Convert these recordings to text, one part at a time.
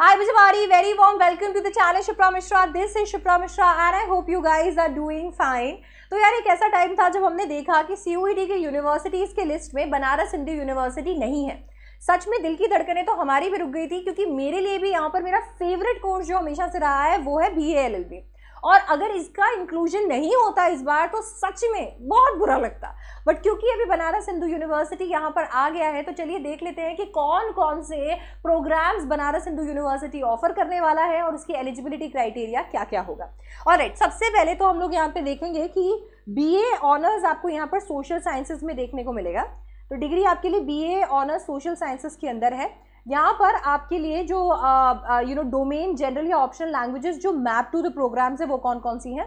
Hi Bijwari. very warm welcome to the channel Shipra Mishra. This is Shipra Mishra and I hope you guys are doing fine. तो यार एक ऐसा time था जब हमने देखा कि सी डी e के यूनिवर्सिटीज़ के लिस्ट में बनारस हिंदू यूनिवर्सिटी नहीं है सच में दिल की धड़कनें तो हमारी भी रुक गई थी क्योंकि मेरे लिए भी यहाँ पर मेरा फेवरेट कोर्स जो हमेशा से रहा है वो है B A L L B और अगर इसका इंक्लूजन नहीं होता इस बार तो सच में बहुत बुरा लगता बट क्योंकि अभी बनारस हिंदू यूनिवर्सिटी यहाँ पर आ गया है तो चलिए देख लेते हैं कि कौन कौन से programmes Banaras Hindu university offer करने वाला है और उसकी एलिजिबिलिटी क्राइटेरिया क्या क्या होगा और right, सबसे पहले तो हम लोग यहाँ पर देखेंगे कि बी ए ऑनर्स आपको यहाँ पर सोशल साइंसेज में देखने को मिलेगा तो डिग्री आपके लिए बी एनर्स ऑनर्स सोशल साइंसेज के अंदर है यहाँ पर आपके लिए जो यू नो डोमेन जनरल या ऑप्शन लैंग्वेजेस जो मैप टू द प्रोग्राम्स है वो कौन कौन सी हैं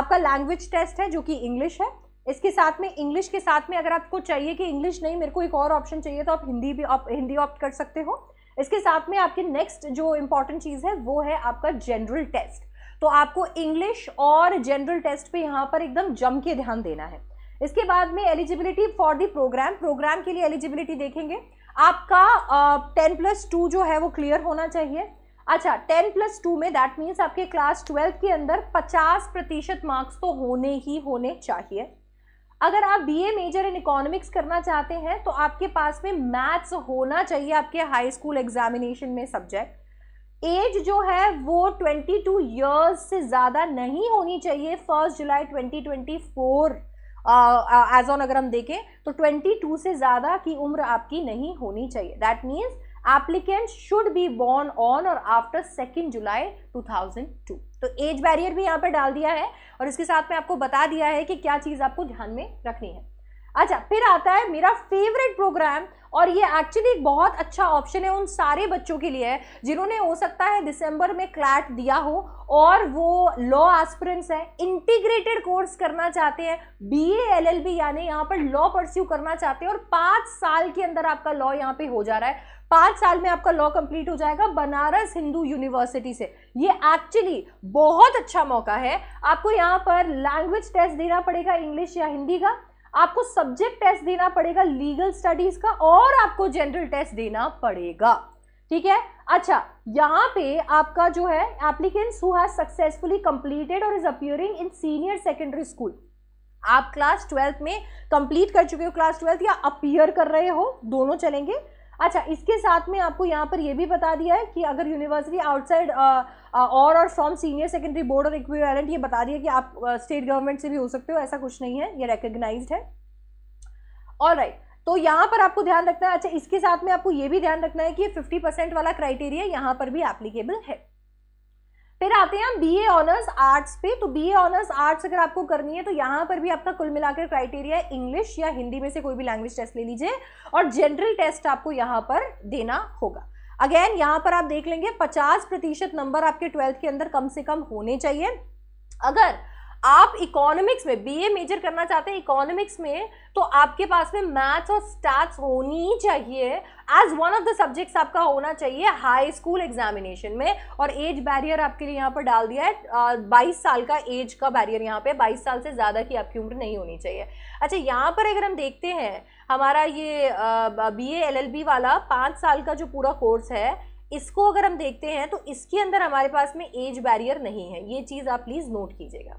आपका लैंग्वेज टेस्ट है जो कि इंग्लिश है इसके साथ में इंग्लिश के साथ में अगर आपको चाहिए कि इंग्लिश नहीं मेरे को एक और ऑप्शन चाहिए तो आप हिंदी भी आप हिंदी ऑप्ट कर सकते हो इसके साथ में आपके नेक्स्ट जो इंपॉर्टेंट चीज़ है वो है आपका जनरल टेस्ट तो आपको इंग्लिश और जनरल टेस्ट पे यहाँ पर एकदम जम के ध्यान देना है इसके बाद में eligibility for the programme programme के लिए एलिजिबिलिटी देखेंगे आपका टेन प्लस टू जो है वो क्लियर होना चाहिए अच्छा टेन प्लस टू में दैट मीन्स आपके क्लास ट्वेल्थ के अंदर पचास प्रतिशत मार्क्स तो होने ही होने चाहिए अगर आप बीए मेजर इन इकोनॉमिक्स करना चाहते हैं तो आपके पास में मैथ्स होना चाहिए आपके हाई स्कूल एग्जामिनेशन में सब्जेक्ट एज जो है वो 22 ईयर्स से ज़्यादा नहीं होनी चाहिए फर्स्ट जुलाई 2024 एज ऑन अगर हम देखें तो 22 से ज़्यादा की उम्र आपकी नहीं होनी चाहिए that means applicant should be born on और आफ्टर सेकेंड जुलाई 2002 तो एज बैरियर भी यहाँ पर डाल दिया है और इसके साथ में आपको बता दिया है कि क्या चीज़ आपको ध्यान में रखनी है अच्छा फिर आता है मेरा फेवरेट प्रोग्राम और ये एक्चुअली एक बहुत अच्छा ऑप्शन है उन सारे बच्चों के लिए जिन्होंने हो सकता है दिसंबर में क्लैट दिया हो और वो लॉ एस्परेंट्स हैं इंटीग्रेटेड कोर्स करना चाहते हैं बी एल एल बी यानी यहाँ पर लॉ परस्यू करना चाहते हैं और पाँच साल के अंदर आपका लॉ यहाँ पे हो जा रहा है पाँच साल में आपका लॉ कंप्लीट हो जाएगा बनारस हिंदू यूनिवर्सिटी से ये एक्चुअली बहुत अच्छा मौका है आपको यहाँ पर लैंग्वेज टेस्ट देना पड़ेगा इंग्लिश या हिंदी का आपको सब्जेक्ट टेस्ट देना पड़ेगा लीगल स्टडीज का और आपको जनरल टेस्ट देना पड़ेगा ठीक है अच्छा यहाँ पे आपका जो है applicants who has successfully completed और is appearing in senior secondary school आप क्लास ट्वेल्थ में कंप्लीट कर चुके हो क्लास ट्वेल्थ या अपियर कर रहे हो दोनों चलेंगे अच्छा इसके साथ में आपको यहाँ पर यह भी बता दिया है कि अगर यूनिवर्सिटी आउटसाइड और और फ्रॉम सीनियर सेकेंडरी बोर्ड और इक्विवेलेंट ये बता दिया कि आप स्टेट गवर्नमेंट से भी हो सकते हो ऐसा कुछ नहीं है ये रिकग्नाइज है ऑल राइट right. तो यहाँ पर आपको ध्यान रखना है अच्छा इसके साथ में आपको ये भी ध्यान रखना है कि ये परसेंट वाला क्राइटेरिया यहाँ पर भी एप्लीकेबल है फिर आते हैं हम बी ए ऑनर्स आर्ट्स पे तो बी ए ऑनर्स आर्ट्स अगर आपको करनी है तो यहाँ पर भी आपका कुल मिलाकर क्राइटेरिया है इंग्लिश या हिंदी में से कोई भी लैंग्वेज टेस्ट ले लीजिए और जनरल टेस्ट आपको यहाँ पर देना होगा अगेन यहाँ पर आप देख लेंगे पचास प्रतिशत नंबर आपके ट्वेल्थ के अंदर कम से कम होने चाहिए अगर आप इकोनॉमिक्स में बीए मेजर करना चाहते हैं इकोनॉमिक्स में तो आपके पास में मैथ्स और स्टैट्स होनी चाहिए as one of the subjects आपका होना चाहिए हाई स्कूल एग्जामिनेशन में और एज बैरियर आपके लिए यहाँ पर डाल दिया है बाईस साल का एज का बैरियर यहाँ पे बाईस साल से ज़्यादा की आपकी उम्र नहीं होनी चाहिए अच्छा यहाँ पर अगर हम देखते हैं हमारा ये बी एल वाला पाँच साल का जो पूरा कोर्स है इसको अगर हम देखते हैं तो इसके अंदर हमारे पास में एज बैरियर नहीं है ये चीज़ आप प्लीज़ नोट कीजिएगा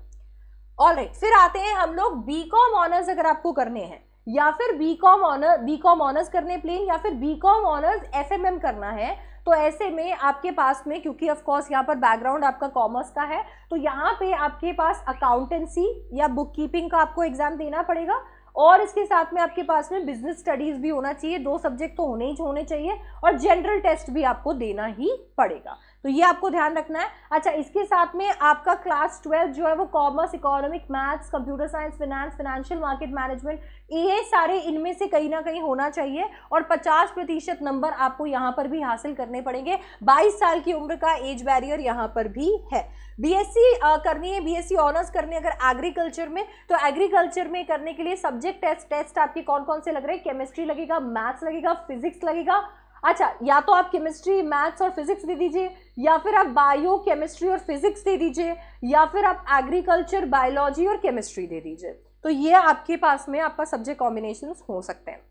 ऑल राइट फिर आते हैं हम लोग बी कॉम ऑनर्स अगर आपको करने हैं या फिर B com honour B com honours करने प्लेन या फिर B com honours F M M करना है तो ऐसे में आपके पास में क्योंकि ऑफ कोर्स यहाँ पर बैकग्राउंड आपका कॉमर्स का है तो यहाँ पे आपके पास अकाउंटेंसी या बुक कीपिंग का आपको एग्जाम देना पड़ेगा और इसके साथ में आपके पास में बिजनेस स्टडीज भी होना चाहिए दो सब्जेक्ट तो होने ही होने चाहिए और जनरल टेस्ट भी आपको देना ही पड़ेगा तो ये आपको ध्यान रखना है अच्छा इसके साथ में आपका क्लास ट्वेल्थ जो है वो commerce economic maths computer science finance financial market management ये सारे इनमें से कहीं ना कहीं होना चाहिए और पचास प्रतिशत नंबर आपको यहाँ पर भी हासिल करने पड़ेंगे बाईस साल की उम्र का एज बैरियर यहाँ पर भी है बीएससी करनी है बीएससी ऑनर्स करनी है अगर एग्रीकल्चर में तो एग्रीकल्चर में करने के लिए सब्जेक्ट टेस्ट टेस्ट आपके कौन कौन से लग रहे हैं केमिस्ट्री लगेगा मैथ्स लगेगा फिजिक्स लगेगा अच्छा या तो आप केमिस्ट्री मैथ्स और फिजिक्स दे दीजिए या फिर आप बायो केमिस्ट्री और फिजिक्स दे दीजिए या फिर आप एग्रीकल्चर बायोलॉजी और केमिस्ट्री दे दीजिए तो ये आपके पास में आपका सब्जेक्ट कॉम्बिनेशन हो सकते हैं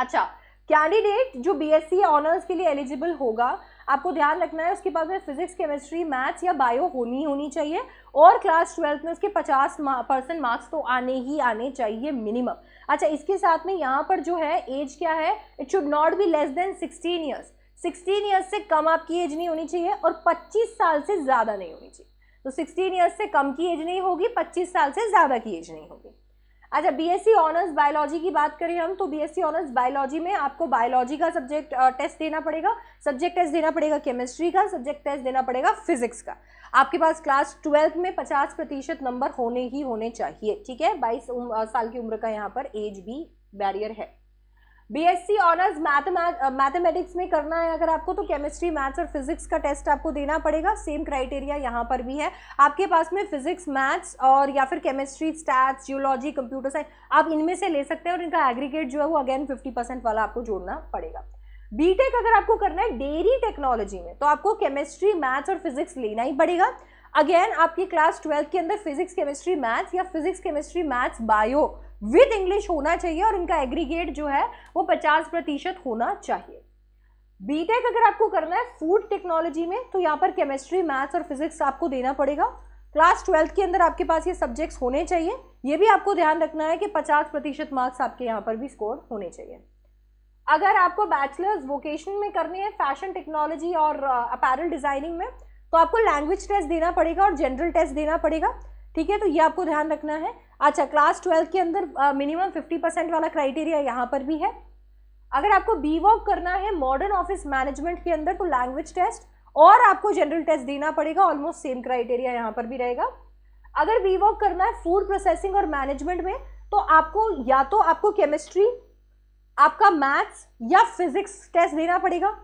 अच्छा कैंडिडेट जो सी ऑनर्स के लिए एलिजिबल होगा आपको ध्यान रखना है उसके पास में फिजिक्स केमिस्ट्री मैथ्स या बायो होनी होनी चाहिए और क्लास ट्वेल्थ में उसके पचास परसेंट मार्क्स तो आने ही आने चाहिए मिनिमम अच्छा इसके साथ में यहाँ पर जो है एज क्या है it should not be less than sixteen years sixteen years से कम आपकी एज नहीं होनी चाहिए और पच्चीस साल से ज़्यादा नहीं होनी चाहिए तो सिक्सटीन ईयर्स से कम की एज नहीं होगी पच्चीस साल से ज़्यादा की एज नहीं होगी अच्छा बीएससी ऑनर्स बायोलॉजी की बात करें हम तो बीएससी ऑनर्स बायोलॉजी में आपको बायोलॉजी का सब्जेक्ट टेस्ट देना पड़ेगा सब्जेक्ट टेस्ट देना पड़ेगा केमिस्ट्री का सब्जेक्ट टेस्ट देना पड़ेगा फिजिक्स का आपके पास क्लास ट्वेल्थ में पचास प्रतिशत नंबर होने ही होने चाहिए ठीक है बाईस साल की उम्र का यहाँ पर एज भी बैरियर है बीएससी ऑनर्स मैथमेटिक्स में करना है अगर आपको तो केमिस्ट्री मैथ्स और फिजिक्स का टेस्ट आपको देना पड़ेगा सेम क्राइटेरिया यहाँ पर भी है आपके पास में फिजिक्स मैथ्स और या फिर chemistry stats geology computer science आप इनमें से ले सकते हैं और इनका एग्रीगेट जो है वो अगेन फिफ्टी परसेंट वाला आपको जोड़ना पड़ेगा बीटेक अगर आपको करना है डेयरी टेक्नोलॉजी में तो आपको केमिस्ट्री मैथ्स और फिजिक्स लेना ही पड़ेगा अगेन आपकी क्लास ट्वेल्थ के अंदर फिजिक्स केमिस्ट्री मैथ्स या physics chemistry maths bio with English होना चाहिए और इनका एग्रीगेट जो है वो पचास प्रतिशत होना चाहिए बीटेक अगर आपको करना है फूड टेक्नोलॉजी में तो यहाँ पर केमिस्ट्री मैथ्स और फिजिक्स आपको देना पड़ेगा क्लास ट्वेल्थ के अंदर आपके पास ये सब्जेक्ट्स होने चाहिए ये भी आपको ध्यान रखना है कि 50 प्रतिशत मार्क्स आपके यहाँ पर भी स्कोर होने चाहिए अगर आपको बैचलर्स वोकेशन में करनी है फैशन टेक्नोलॉजी और अपैरल uh, डिज़ाइनिंग में तो आपको लैंग्वेज टेस्ट देना पड़ेगा और जनरल टेस्ट देना पड़ेगा ठीक है तो ये आपको ध्यान रखना है अच्छा क्लास ट्वेल्थ के अंदर मिनिमम फिफ्टी परसेंट वाला क्राइटेरिया यहाँ पर भी है अगर आपको बी वॉक करना है मॉडर्न ऑफिस मैनेजमेंट के अंदर तो लैंग्वेज टेस्ट और आपको जनरल टेस्ट देना पड़ेगा ऑलमोस्ट सेम क्राइटेरिया यहाँ पर भी रहेगा अगर बी वॉक करना है फूड प्रोसेसिंग और मैनेजमेंट में तो आपको या तो आपको केमिस्ट्री आपका मैथ्स या फिजिक्स टेस्ट देना पड़ेगा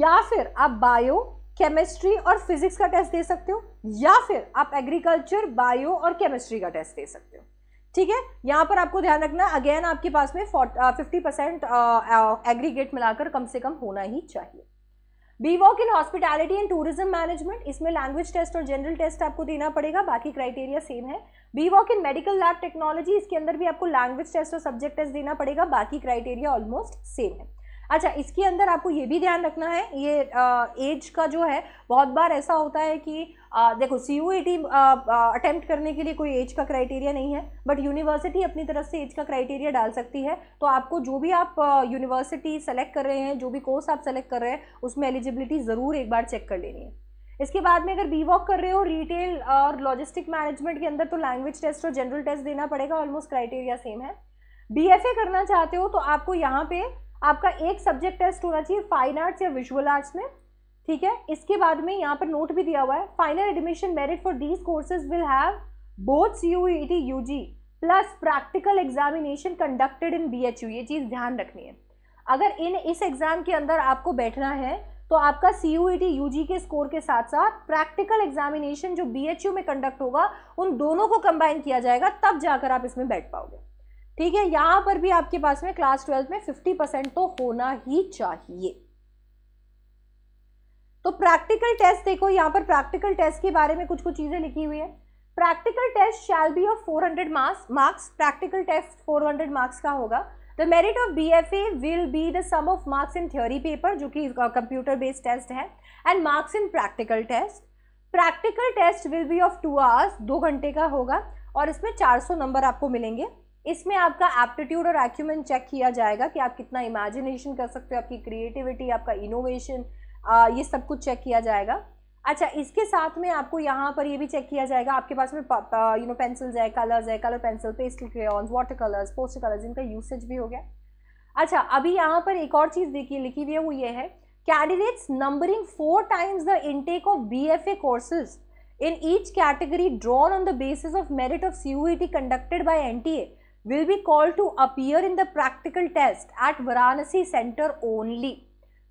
या फिर आप बायो केमिस्ट्री और फिजिक्स का टेस्ट दे सकते हो या फिर आप एग्रीकल्चर बायो और केमिस्ट्री का टेस्ट दे सकते हो ठीक है यहाँ पर आपको ध्यान रखना अगेन आपके पास में फिफ्टी परसेंट एग्रीगेट मिलाकर कम से कम होना ही चाहिए B voc in hospitality and tourism management इसमें लैंग्वेज टेस्ट और जनरल टेस्ट आपको देना पड़ेगा बाकी क्राइटेरिया सेम है B voc in medical lab technology इसके अंदर भी आपको लैंग्वेज टेस्ट और सब्जेक्ट टेस्ट देना पड़ेगा बाकी क्राइटेरिया ऑलमोस्ट सेम है अच्छा इसके अंदर आपको ये भी ध्यान रखना है ये आ, एज का जो है बहुत बार ऐसा होता है कि आ, देखो सी यू अटेम्प्ट करने के लिए कोई एज का क्राइटेरिया नहीं है बट यूनिवर्सिटी अपनी तरफ से एज का क्राइटेरिया डाल सकती है तो आपको जो भी आप यूनिवर्सिटी सेलेक्ट कर रहे हैं जो भी कोर्स आप सेलेक्ट कर रहे हैं उसमें एलिजिबिलिटी ज़रूर एक बार चेक कर लेनी है इसके बाद में अगर बी वॉक कर रहे हो रिटेल और लॉजिस्टिक मैनेजमेंट के अंदर तो लैंग्वेज टेस्ट और जनरल टेस्ट देना पड़ेगा ऑलमोस्ट क्राइटेरिया सेम है बी करना चाहते हो तो आपको यहाँ पे आपका एक सब्जेक्ट टेस्ट होना चाहिए फाइन आर्ट्स या विजुअल आर्ट्स में ठीक है इसके बाद में यहाँ पर नोट भी दिया हुआ है final admission merit for these courses will have both C U E T U G plus practical examination conducted in B H U ये चीज़ ध्यान रखनी है अगर इन इस एग्ज़ाम के अंदर आपको बैठना है तो आपका C U E T U G के स्कोर के साथ साथ प्रैक्टिकल एग्जामिनेशन जो बी एच यू में कंडक्ट होगा उन दोनों को कंबाइन किया जाएगा तब जाकर आप इसमें बैठ पाओगे ठीक है यहां पर भी आपके पास में क्लास ट्वेल्थ में फिफ्टी परसेंट तो होना ही चाहिए तो प्रैक्टिकल टेस्ट देखो यहाँ पर प्रैक्टिकल टेस्ट के बारे में कुछ कुछ चीज़ें लिखी हुई है practical test shall be of 400 marks marks practical test 400 marks का होगा the merit of B F A will be the sum of marks in theory paper जो कि कंप्यूटर बेस्ड टेस्ट है and marks in practical test practical test will be of two hours दो घंटे का होगा और इसमें 400 नंबर आपको मिलेंगे इसमें आपका एप्टीट्यूड और एक्यूमेंट चेक किया जाएगा कि आप कितना इमेजिनेशन कर सकते हो आपकी क्रिएटिविटी आपका इनोवेशन ये सब कुछ चेक किया जाएगा अच्छा इसके साथ में आपको यहाँ पर ये भी चेक किया जाएगा आपके पास में यू नो पेंसिल्स है कलर्स है colour pencil pastel crayons water colours poster colours इनका यूसेज भी हो गया अच्छा अभी यहाँ पर एक और चीज़ देखिए लिखी हुई है वो ये है candidates numbering four times the intake of B F A courses in each category drawn on the basis of merit of C U E T conducted by N T A will be called to appear in the practical test at Varanasi center only.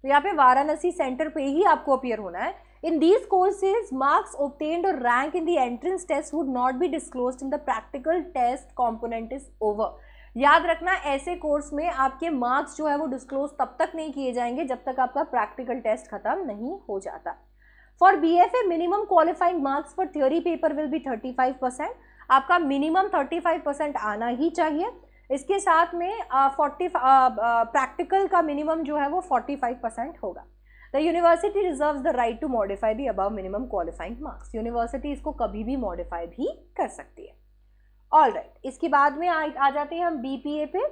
तो यहाँ पे Varanasi centre पे ही आपको appear होना है in these courses marks obtained or rank in the entrance test would not be disclosed in the practical test component is over. याद रखना ऐसे कोर्स में आपके मार्क्स जो है वो डिस्क्लोज तब तक नहीं किए जाएंगे जब तक आपका प्रैक्टिकल टेस्ट खत्म नहीं हो जाता for B F A minimum qualifying marks for theory paper will be thirty five percent आपका मिनिमम 35 परसेंट आना ही चाहिए इसके साथ में फोर्टी प्रैक्टिकल का मिनिमम जो है वो 45 परसेंट होगा the university reserve the right to modify the above minimum qualifying marks university इसको कभी भी मॉडिफाई भी कर सकती है ऑल राइट right. इसके बाद में आ, आ जाते हैं हम बी पे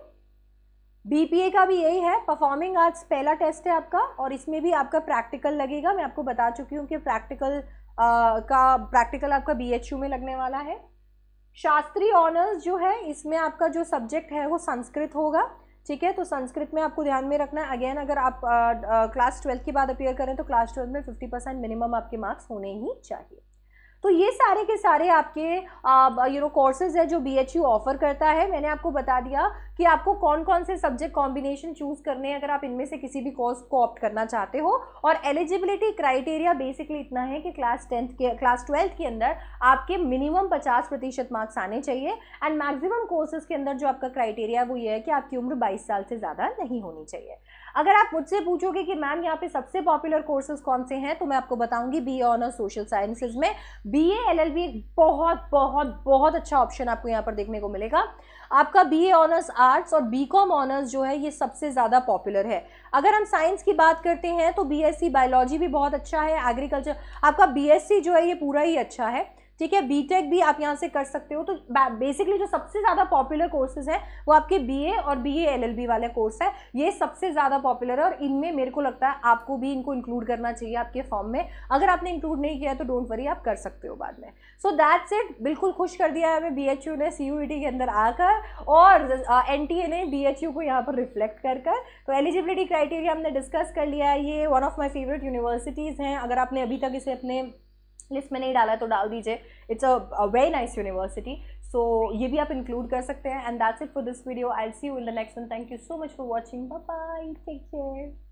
बीपीए का भी यही है परफॉर्मिंग आर्ट्स पहला टेस्ट है आपका और इसमें भी आपका प्रैक्टिकल लगेगा मैं आपको बता चुकी हूँ कि प्रैक्टिकल का प्रैक्टिकल आपका बीएचयू में लगने वाला है शास्त्री ऑनर्स जो है इसमें आपका जो सब्जेक्ट है वो संस्कृत होगा ठीक है तो संस्कृत में आपको ध्यान में रखना है अगेन अगर आप क्लास ट्वेल्थ के बाद अपेयर करें तो क्लास ट्वेल्थ में फिफ्टी परसेंट मिनिमम आपके मार्क्स होने ही चाहिए तो ये सारे के सारे आपके यू नो कोर्सेज है जो बी एच यू ऑफर करता है मैंने आपको बता दिया कि आपको कौन कौन से सब्जेक्ट कॉम्बिनेशन चूज़ करने हैं अगर आप इनमें से किसी भी कोर्स को ऑप्ट करना चाहते हो और एलिजिबिलिटी क्राइटेरिया बेसिकली इतना है कि क्लास टेंथ के क्लास ट्वेल्थ के अंदर आपके मिनिमम पचास प्रतिशत मार्क्स आने चाहिए एंड मैक्सिमम कोर्सेज के अंदर जो आपका क्राइटेरिया वो ये है कि आपकी उम्र बाईस साल से ज़्यादा नहीं होनी चाहिए अगर आप मुझसे पूछोगे कि मैम यहाँ पे सबसे पॉपुलर कोर्सेज कौन से हैं तो मैं आपको बताऊंगी बी ऑनर सोशल साइंसेज में बी एलएलबी एक बहुत बहुत बहुत अच्छा ऑप्शन आपको यहाँ पर देखने को मिलेगा आपका बी ए ऑनर्स आर्ट्स और बी कॉम ऑनर्स जो है ये सबसे ज़्यादा पॉपुलर है अगर हम साइंस की बात करते हैं तो बी एस सी बायोलॉजी भी बहुत अच्छा है एग्रीकल्चर आपका बी एस सी जो है ये पूरा ही अच्छा है ठीक है बीटेक भी आप यहाँ से कर सकते हो तो बेसिकली जो सबसे ज़्यादा पॉपुलर कोर्सेज है वो आपके बीए और बीए एलएलबी वाले कोर्स है ये सबसे ज़्यादा पॉपुलर है और इनमें मेरे को लगता है आपको भी इनको इंक्लूड करना चाहिए आपके फॉर्म में अगर आपने इंक्लूड नहीं किया तो डोंट वरी आप कर सकते हो बाद में सो दैट्स इट बिल्कुल खुश कर दिया है हमें बी ने सी e के अंदर आकर और एन uh, ने बी को यहाँ पर रिफ्लेक्ट कर कर तो एलिजिबिलिटी क्राइटेरिया हमने डिस्कस कर लिया है ये one of my favourite universities हैं अगर आपने अभी तक इसे अपने लिस्ट में नहीं डाला है तो डाल दीजिए it's a very nice university so ये भी आप इंक्लूड कर सकते हैं and that's it for this video I see you in the next one thank you so much for watching bye take care